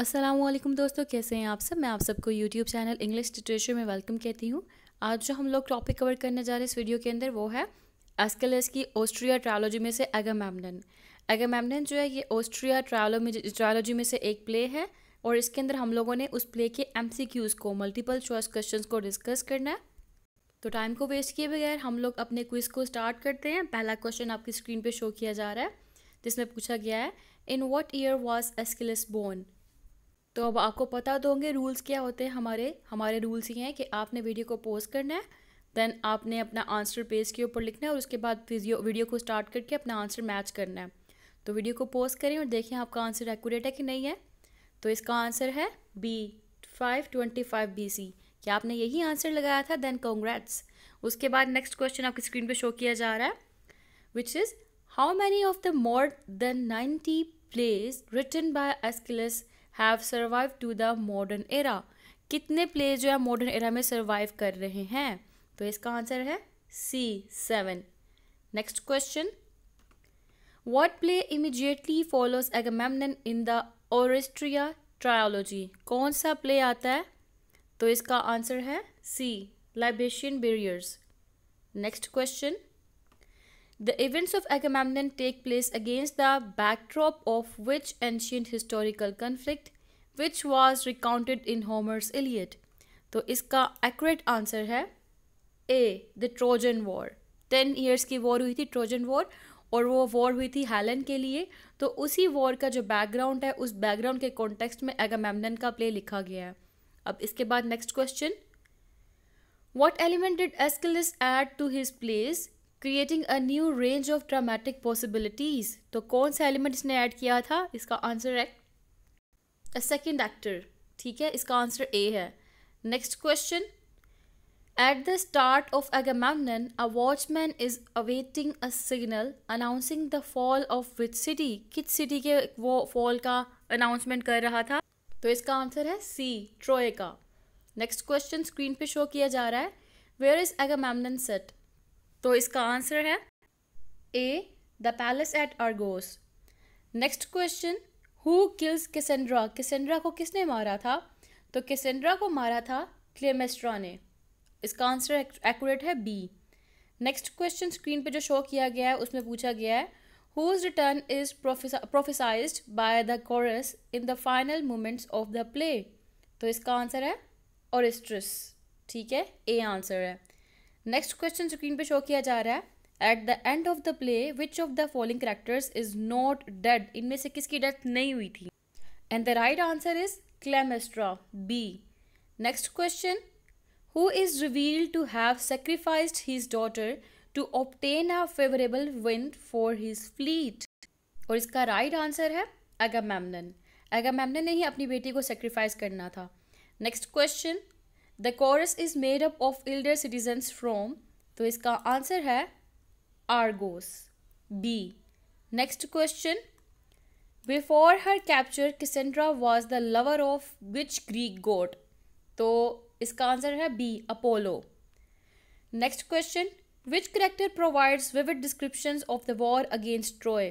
असलम दोस्तों कैसे हैं आप सब मैं आप सबको यूट्यूब चैनल इंग्लिश लिटरेचर में वेलकम कहती हूँ आज जो हम लोग टॉपिक कवर करने जा रहे हैं इस वीडियो के अंदर वो है एस्केलेस की ऑस्ट्रिया ट्रायोलॉजी में से एगामैमनन एगामैमनन जो है ये ऑस्ट्रिया ट्रायलो ट्रायोलॉजी में से एक प्ले है और इसके अंदर हम लोगों ने उस प्ले के एम को मल्टीपल चॉइस क्वेश्चन को डिस्कस करना है तो टाइम को वेस्ट किए बगैर हम लोग अपने क्विज़ को स्टार्ट करते हैं पहला क्वेश्चन आपकी स्क्रीन पर शो किया जा रहा है जिसमें पूछा गया है in what year was Aeschylus born तो अब आपको पता तो होंगे रूल्स क्या होते हैं हमारे हमारे रूल्स ये हैं कि आपने वीडियो को पोस्ट करना है देन आपने अपना आंसर पेज के ऊपर लिखना है और उसके बाद वीडियो वीडियो को स्टार्ट करके अपना आंसर मैच करना है तो वीडियो को पोस्ट करें और देखें आपका आंसर एक्यूरेट है कि नहीं है तो इसका आंसर है B five twenty five BC सी क्या आपने यही आंसर लगाया था देन कॉन्ग्रेट्स उसके बाद नेक्स्ट क्वेश्चन आपकी स्क्रीन पे शो किया जा रहा है which is how many of the more than ninety plays written by Aeschylus have survive to the modern era कितने प्लेयर जो है मॉडर्न एरा में सर्वाइव कर रहे हैं तो इसका आंसर है C seven next question what play immediately follows Agamemnon in the Oresteia trilogy कौन सा प्ले आता है तो इसका आंसर है C Libation Bearers next question The events of Agamemnon take place against the backdrop of which ancient historical conflict, which was recounted in Homer's Iliad. तो इसका accurate answer है A the Trojan war ten years की war हुई थी Trojan war और वो war हुई थी हेलन के लिए तो उसी वॉर का जो बैकग्राउंड है उस बैकग्राउंड के कॉन्टेक्स्ट में एगामेमनन का प्ले लिखा गया है अब इसके बाद next question what element did Aeschylus add to his plays creating a new range of dramatic possibilities तो कौन सा एलिमेंट इसने ऐड किया था इसका आंसर है अ सेकेंड एक्टर ठीक है इसका आंसर ए है next question at the start of Agamemnon, a watchman is awaiting a signal announcing the fall of which city किस सिटी के वो फॉल का अनाउंसमेंट कर रहा था तो इसका आंसर है सी ट्रोए का नेक्स्ट क्वेश्चन स्क्रीन पे शो किया जा रहा है वेयर इज एगामैमनन सेट तो इसका आंसर है A the palace at Argos next question who kills Cassandra Cassandra को किसने मारा था तो किसेंड्रा को मारा था क्लेमेस्ट्रा ने इसका आंसर एक्यूरेट है बी नेक्स्ट क्वेश्चन स्क्रीन पे जो शो किया गया है उसमें पूछा गया है whose return is prophesied by the chorus in the final moments of the play तो इसका आंसर है ओरिस्ट्रस ठीक है ए आंसर है नेक्स्ट क्वेश्चन स्क्रीन पे शो किया जा रहा है at the end of the play which of the following characters is not dead इनमें से किसकी डेथ नहीं हुई थी and the right answer is Clytemnestra B next question who is reveal to have sacrificed his daughter to obtain a favourable wind for his fleet और इसका right right answer है एगा मैमन ने ही अपनी बेटी को सेक्रीफाइस करना था next question the chorus is made up of elder citizens from तो इसका आंसर है Argos B next question before her capture Cassandra was the lover of which Greek god तो इसका आंसर है B Apollo next question which character provides vivid description of the war against Troy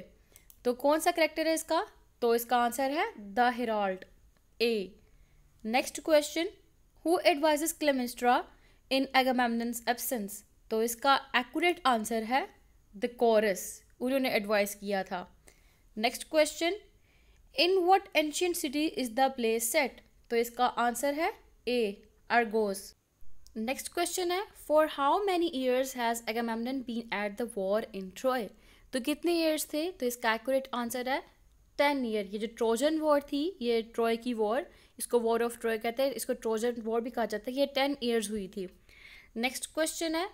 तो कौन सा character है इसका तो इसका आंसर है the herald A next question who advise Clytemnestra in Agamemnon's absence तो इसका एक्यूरेट आंसर है द कॉरस उन्होंने एडवाइस किया था next question in what ancient city is the plays set तो इसका आंसर है ए अर्गोस नेक्स्ट क्वेश्चन है for how many years has Agamemnon been at the war in Troy तो कितने ईयर्स थे तो इसका एक्यूरेट आंसर है टेन ईयर ये जो ट्रोजन वॉर थी ये ट्रॉय की वॉर इसको वॉर ऑफ ट्रॉय कहते हैं इसको ट्रोजन वॉर भी कहा जाता है ये टेन ईयर्स हुई थी नेक्स्ट क्वेश्चन है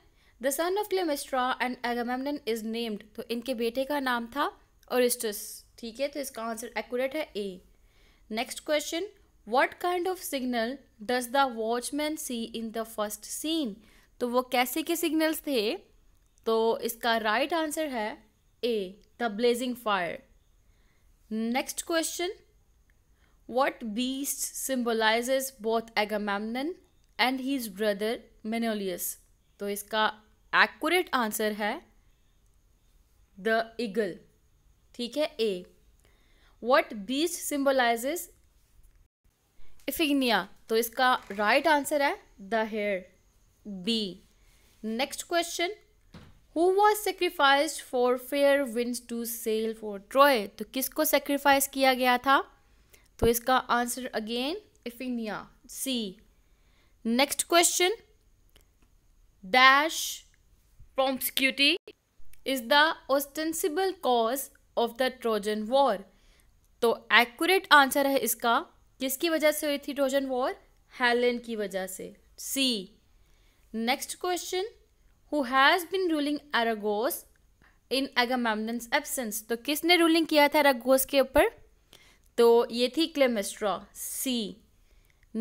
the son of Clytemnestra and Agamemnon is named तो इनके बेटे का नाम था ओरिस्टस ठीक है तो इसका आंसर एक्यूरेट है A next question what kind of signal does the watchman see in the first scene तो वो कैसे के सिग्नल्स थे तो इसका राइट right आंसर है A the blazing fire next question what beast symbolize both Agamemnon and his brother Menelaus तो इसका एक्ूरेट आंसर है द इगल ठीक है A what beast symbolize Iphigenia तो इसका राइट right आंसर है the hare B next question who was sacrifice for fair winds to sail for Troy तो किसको सेक्रीफाइस किया गया था तो इसका answer again Iphigenia C next question dash प्रॉम्सक्यूटी is the ostensible cause of the Trojan war तो accurate answer है इसका किसकी वजह से हुई थी ट्रोजन वॉर हेलेन की वजह से C next question who has been ruling Aragos in Agamemnon's absence तो किसने रूलिंग किया था रगोस के ऊपर तो ये थी क्लेमेस्ट्रा सी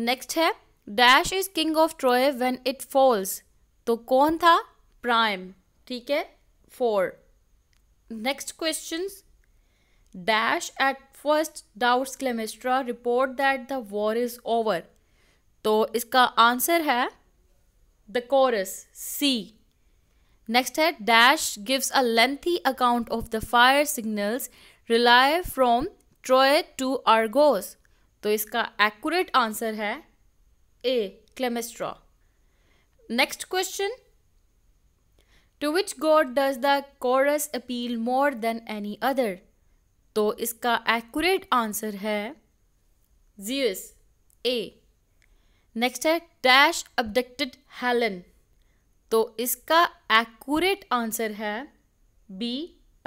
नेक्स्ट है dash is king of Troy when it falls तो कौन था प्राइम ठीक है four next question dash at first doubts Clytemnestra report that the war is over तो इसका आंसर है द कोरस सी नेक्स्ट है dash gives a lengthy account of the fire signals relay from Troy to Argos तो इसका accurate answer है A Clytemnestra next question to which God does the chorus appeal more than any other तो इसका accurate answer है Zeus A next है dash abducted Helen तो इसका accurate answer है B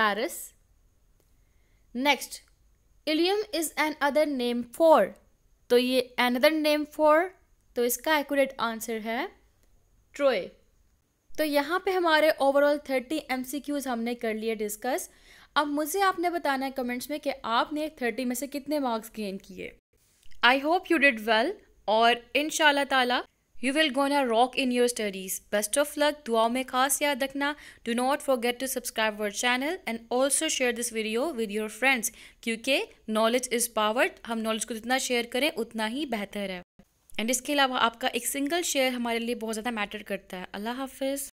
Paris next Ilium is another name for तो ये N another name for तो इसका एक्यूरेट आंसर है ट्रोए तो यहाँ पे हमारे ओवरऑल थर्टी एम हमने कर लिए डिस्कस अब मुझे आपने बताना है कमेंट्स में कि आपने थर्टी में से कितने मार्क्स गेन किए I hope you did well और इन ताला you will gonna rock in your studies best of luck दुआ में खास याद रखना do not forget to subscribe our channel and also share this video with your friends क्योंकि knowledge is powered हम नॉलेज को जितना शेयर करें उतना ही बेहतर है एंड इसके अलावा आपका एक सिंगल शेयर हमारे लिए बहुत ज़्यादा मैटर करता है अल्लाह हाफिज़